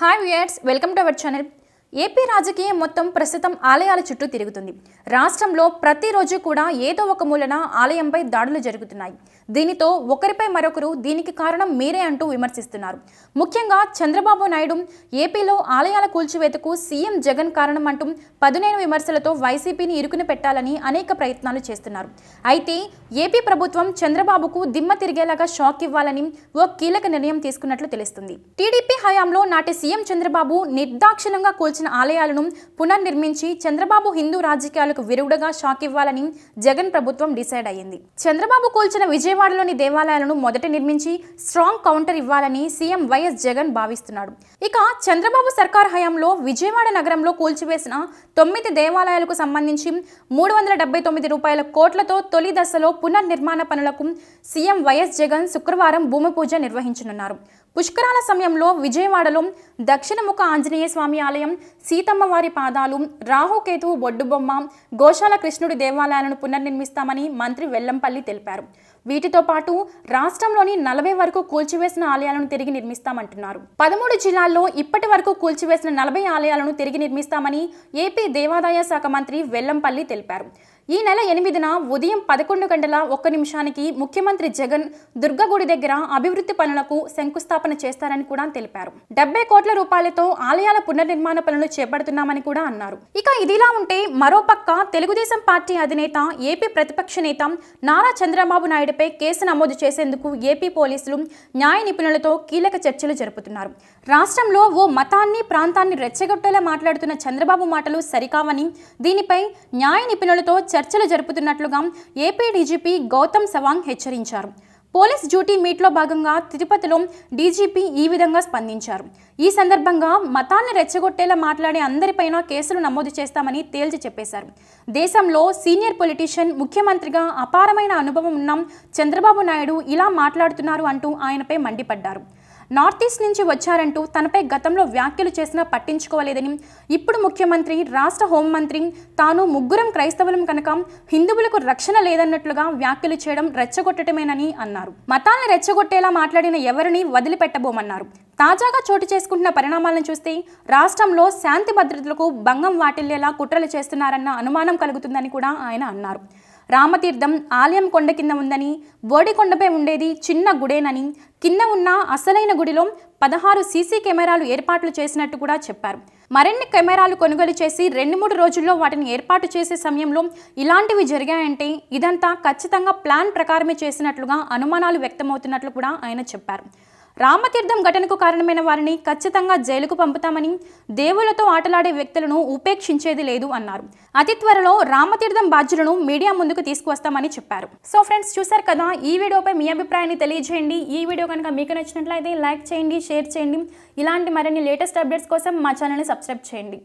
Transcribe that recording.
hi viewers welcome to our channel AP రాజకీయం మొత్తం ప్రస్తుతం ఆలయాల చుట్టూ తిరుగుతుంది రాష్ట్రంలో ప్రతిరోజు కూడా ఏదో ఒక మూలన ఆలయంపై దాడులు జరుగుతున్నాయి దీనితో ఒకరిపై మరొకరు దీనికి కారణం మీరే అంటూ విమర్శిస్తున్నారు ముఖ్యంగా చంద్రబాబు నాయుడు ఏపీలో ఆలయాల కూల్చివేతకు సీఎం జగన్ కారణం అంటూ పదునైన విమర్శలతో వైసీపీని ఇరుకుని పెట్టాలని అనేక ప్రయత్నాలు చేస్తున్నారు అయితే ఏపీ ప్రభుత్వం చంద్రబాబుకు దిమ్మ తిరిగేలాగా షాక్ ఇవ్వాలని ఓ కీలక నిర్ణయం తీసుకున్నట్లు తెలుస్తుంది టీడీపీ హయాంలో నాటి సీఎం చంద్రబాబు నిర్దాక్షిణంగా కూల్చిన ఆలయాలను పునర్నిర్మించి చంద్రబాబు హిందూ రాజకీయాలకు విరుగుడగా షాక్ ఇవ్వాలని జగన్ ప్రభుత్వం డిసైడ్ అయ్యింది చంద్రబాబు కూల్చిన విజయవాడ విజయవాడలోని దేవాలయాలను మొదట నిర్మించి స్ట్రాంగ్ కౌంటర్ ఇవ్వాలని సీఎం వైఎస్ జగన్ భావిస్తున్నాడు ఇక చంద్రబాబు సర్కార్ హయాంలో విజయవాడ నగరంలో కూల్చివేసిన తొమ్మిది దేవాలయాలకు సంబంధించి మూడు వందల డెబ్బై తొమ్మిది రూపాయల కోట్లతో తొలి దశలో పునర్నిర్మాణ పనులకు సీఎం వైఎస్ జగన్ శుక్రవారం భూమి పూజ నిర్వహించనున్నారు పుష్కరాల సమయంలో విజయవాడలో దక్షిణముఖ ఆంజనేయ స్వామి ఆలయం సీతమ్మవారి పాదాలు రాహుకేతువు బొడ్డుబొమ్మ గోశాల కృష్ణుడి దేవాలయాలను పునర్నిర్మిస్తామని మంత్రి వెల్లంపల్లి తెలిపారు వీటితో పాటు రాష్ట్రంలోని నలభై వరకు కూల్చివేసిన ఆలయాలను తిరిగి నిర్మిస్తామంటున్నారు పదమూడు జిల్లాల్లో ఇప్పటి వరకు కూల్చివేసిన నలభై ఆలయాలను తిరిగి నిర్మిస్తామని ఏపీ దేవాదాయ శాఖ మంత్రి వెల్లంపల్లి తెలిపారు ఈ నెల ఎనిమిదిన ఉదయం పదకొండు గంటల ఒక్క నిమిషానికి ముఖ్యమంత్రి జగన్ దుర్గగుడి దగ్గర అభివృద్ధి పనులకు శంకుస్థాపన చేస్తారని కూడా తెలిపారు డెబ్బై కోట్ల రూపాయలతో ఆలయాల పునర్నిర్మాణ పనులు చేపడుతున్నామని కూడా అన్నారు ఇక ఇదిలా ఉంటే మరోపక్క తెలుగుదేశం పార్టీ అధినేత ఏపీ ప్రతిపక్ష నేత నారా చంద్రబాబు నాయుడుపై కేసు నమోదు చేసేందుకు ఏపీ పోలీసులు న్యాయ నిపుణులతో కీలక చర్చలు జరుపుతున్నారు రాష్ట్రంలో ఓ మతాన్ని ప్రాంతాన్ని రెచ్చగొట్టేలా మాట్లాడుతున్న చంద్రబాబు మాటలు సరికావని దీనిపై న్యాయ నిపుణులతో చర్చలు జరుపుతున్నట్లుగా ఏపీ డీజీపీ గౌతమ్ సవాంగ్ హెచ్చరించారు పోలీస్ డ్యూటీ మీట్లో భాగంగా తిరుపతిలో డీజీపీ ఈ విధంగా స్పందించారు ఈ సందర్భంగా మతాన్ని రెచ్చగొట్టేలా మాట్లాడే అందరిపైన కేసులు నమోదు చేస్తామని తేల్చి చెప్పేశారు దేశంలో సీనియర్ పొలిటీషియన్ ముఖ్యమంత్రిగా అపారమైన అనుభవం ఉన్న చంద్రబాబు నాయుడు ఇలా మాట్లాడుతున్నారు అంటూ ఆయనపై మండిపడ్డారు నార్త్ ఈస్ట్ నుంచి వచ్చారంటూ తనపై గతంలో వ్యాఖ్యలు చేసినా పట్టించుకోలేదని ఇప్పుడు ముఖ్యమంత్రి రాష్ట్ర హోంమంత్రి తాను ముగ్గురం క్రైస్తవులం కనుక హిందువులకు రక్షణ లేదన్నట్లుగా వ్యాఖ్యలు చేయడం రెచ్చగొట్టడమేనని అన్నారు మతాలను రెచ్చగొట్టేలా మాట్లాడిన ఎవరిని వదిలిపెట్టబోమన్నారు తాజాగా చోటు చేసుకుంటున్న పరిణామాలను చూస్తే రాష్ట్రంలో శాంతి భద్రతలకు భంగం వాటిల్లేలా కుట్రలు చేస్తున్నారన్న అనుమానం కలుగుతుందని కూడా ఆయన అన్నారు రామతీర్థం ఆలయం కొండ కింద ఉందని కొండపై ఉండేది చిన్న గుడేనని కింద ఉన్న అసలైన గుడిలో పదహారు సీసీ కెమెరాలు ఏర్పాట్లు చేసినట్టు కూడా చెప్పారు మరిన్ని కెమెరాలు కొనుగోలు చేసి రెండు మూడు రోజుల్లో వాటిని ఏర్పాటు చేసే సమయంలో ఇలాంటివి జరిగాయంటే ఇదంతా ఖచ్చితంగా ప్లాన్ ప్రకారమే చేసినట్లుగా అనుమానాలు వ్యక్తమవుతున్నట్లు కూడా ఆయన చెప్పారు రామతీర్థం ఘటనకు కారణమైన వారిని ఖచ్చితంగా జైలుకు పంపుతామని దేవులతో ఆటలాడే వ్యక్తులను ఉపేక్షించేది లేదు అన్నారు అతి త్వరలో రామతీర్థం బాధ్యులను మీడియా ముందుకు తీసుకువస్తామని చెప్పారు సో ఫ్రెండ్స్ చూశారు కదా ఈ వీడియోపై మీ అభిప్రాయాన్ని తెలియజేయండి ఈ వీడియో కనుక మీకు నచ్చినట్లయితే లైక్ చేయండి షేర్ చేయండి ఇలాంటి మరిన్ని లేటెస్ట్ అప్డేట్స్ కోసం మా ఛానల్ని సబ్స్క్రైబ్ చేయండి